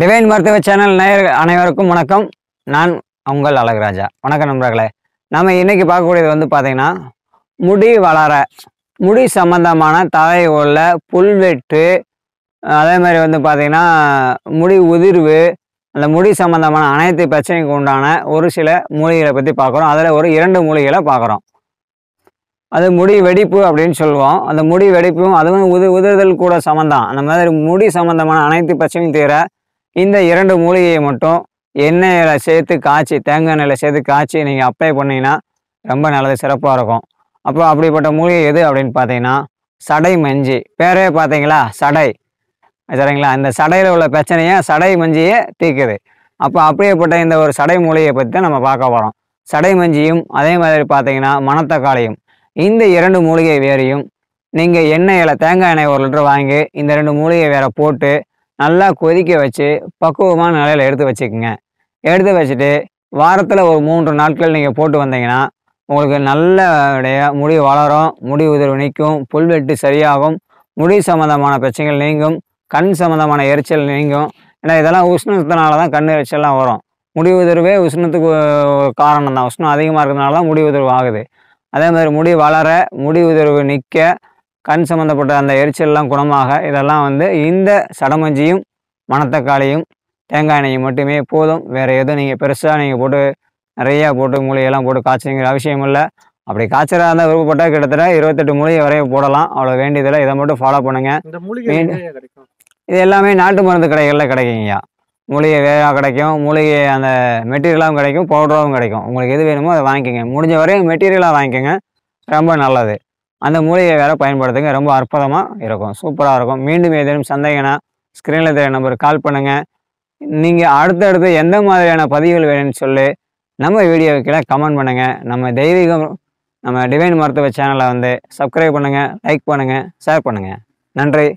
divine மருத்துவ channel நேயர் அனைவருக்கும் வணக்கம் நான் உங்கள் அழகராஜா வணக்கம் நண்பர்களே நம்ம இன்றைக்கி பார்க்கக்கூடியது வந்து பார்த்திங்கன்னா முடி வளர முடி சம்மந்தமான தலை உள்ள புல்வெட்டு அதே மாதிரி வந்து பார்த்திங்கன்னா முடி உதிர்வு அந்த முடி சம்மந்தமான அனைத்து பிரச்சனைக்கு உண்டான ஒரு சில மூலிகளை பற்றி பார்க்குறோம் அதில் ஒரு இரண்டு மூலிகளை பார்க்குறோம் அது முடி வெடிப்பு அப்படின்னு சொல்லுவோம் அந்த முடி வெடிப்பும் அதுவும் உது உதிர்தல் கூட சம்மந்தம் அந்த மாதிரி முடி சம்மந்தமான அனைத்து பிரச்சனையும் தீர இந்த இரண்டு மூலிகையை மட்டும் எண்ணெயில் சேர்த்து காய்ச்சி தேங்காய் எண்ணெயில் சேர்த்து காய்ச்சி நீங்கள் அப்ளை பண்ணிங்கன்னா ரொம்ப நல்லது சிறப்பாக இருக்கும் அப்போ அப்படிப்பட்ட மூலிகை எது அப்படின்னு பார்த்தீங்கன்னா சடை மஞ்சி பேரே பார்த்தீங்களா சடை சரிங்களா இந்த சடையில் உள்ள பிரச்சனையை சடை மஞ்சியே தீக்குது அப்போ அப்படியேப்பட்ட இந்த ஒரு சடை மூலிகையை பற்றி தான் நம்ம பார்க்க போகிறோம் சடை மஞ்சியும் அதே மாதிரி பார்த்தீங்கன்னா மணத்தக்காளியும் இந்த இரண்டு மூலிகை வேறையும் நீங்கள் எண்ணெயில் தேங்காய் எண்ணெய் ஒரு லிட்டர் வாங்கி இந்த ரெண்டு மூலிகை வேற போட்டு நல்லா கொதிக்க வச்சு பக்குவமான நிலையில் எடுத்து வச்சுக்கோங்க எடுத்து வச்சுட்டு வாரத்தில் ஒரு மூன்று நாட்கள் நீங்கள் போட்டு வந்தீங்கன்னா உங்களுக்கு நல்ல முடி வளரும் முடி உதிர்வு நிற்கும் புல்வெட்டு சரியாகும் முடி சம்மந்தமான பிரச்சனைகள் நீங்கும் கண் சம்மந்தமான எரிச்சல் நீங்கும் ஏன்னா இதெல்லாம் உஷ்ணத்தினால தான் கண் எரிச்சல்லாம் வரும் முடி உதிர்வே உஷ்ணத்துக்கு காரணம் தான் உஷ்ணம் அதிகமாக இருக்கிறதுனால தான் முடி உதிர்வு ஆகுது அதே மாதிரி முடி வளர முடி உதிர்வு நிற்க கண் சம்மந்தப்பட்ட அந்த எரிச்சல்லாம் குணமாக இதெல்லாம் வந்து இந்த சடமஞ்சியும் மணத்தக்காளியும் தேங்காய் எண்ணெயும் மட்டுமே போதும் வேறு எதுவும் நீங்கள் பெருசாக நீங்கள் போட்டு நிறையா போட்டு மூலிகையெல்லாம் போட்டு காய்ச்சிங்கிற அவசியம் இல்லை அப்படி காய்ச்சலாக இருந்தால் விருப்பப்பட்டால் கிட்டத்தட்ட இருபத்தெட்டு மூலிகை வரைய போடலாம் அவ்வளோ வேண்டியதில் இதை மட்டும் ஃபாலோ பண்ணுங்கள் இது எல்லாமே நாட்டு மருந்து கடைகளில் கிடைக்குங்கய்யா மூலிகை வேகாக கிடைக்கும் மூலிகை அந்த மெட்டீரியலாகவும் கிடைக்கும் பவுடராகவும் கிடைக்கும் உங்களுக்கு எது வேணுமோ அதை வாங்கிக்கோங்க முடிஞ்ச வரையும் மெட்டீரியலாக வாங்கிக்கோங்க ரொம்ப நல்லது அந்த மூலிகை வேலை பயன்படுத்துங்க ரொம்ப அற்புதமாக இருக்கும் சூப்பராக இருக்கும் மீண்டும் ஏதேனும் சந்தேகம்னா ஸ்க்ரீனில் தெரிய நம்பருக்கு கால் பண்ணுங்கள் நீங்கள் அடுத்தடுத்து எந்த மாதிரியான பதிவுகள் வேணும்னு சொல்லி நம்ம வீடியோவை கீழே கமெண்ட் பண்ணுங்கள் நம்ம தெய்வீகம் நம்ம டிவைன் மருத்துவ சேனலை வந்து சப்ஸ்கிரைப் பண்ணுங்கள் லைக் பண்ணுங்கள் ஷேர் பண்ணுங்கள் நன்றி